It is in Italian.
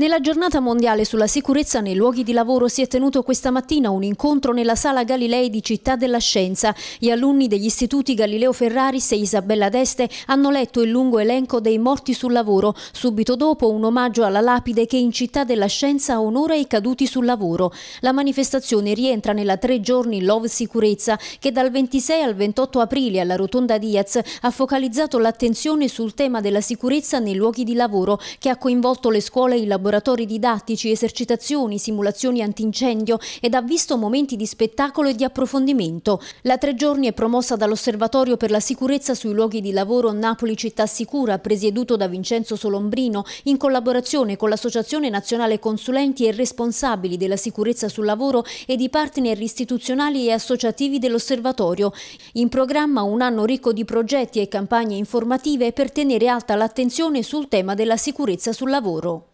Nella giornata mondiale sulla sicurezza nei luoghi di lavoro si è tenuto questa mattina un incontro nella Sala Galilei di Città della Scienza. Gli alunni degli istituti Galileo Ferraris e Isabella d'Este hanno letto il lungo elenco dei morti sul lavoro, subito dopo un omaggio alla lapide che in Città della Scienza onora i caduti sul lavoro. La manifestazione rientra nella tre giorni Love Sicurezza che dal 26 al 28 aprile alla Rotonda Diaz ha focalizzato l'attenzione sul tema della sicurezza nei luoghi di lavoro che ha coinvolto le scuole e i laboratori laboratori didattici, esercitazioni, simulazioni antincendio ed ha visto momenti di spettacolo e di approfondimento. La tre giorni è promossa dall'Osservatorio per la sicurezza sui luoghi di lavoro Napoli Città Sicura, presieduto da Vincenzo Solombrino, in collaborazione con l'Associazione Nazionale Consulenti e Responsabili della Sicurezza sul Lavoro e di partner istituzionali e associativi dell'Osservatorio. In programma un anno ricco di progetti e campagne informative per tenere alta l'attenzione sul tema della sicurezza sul lavoro.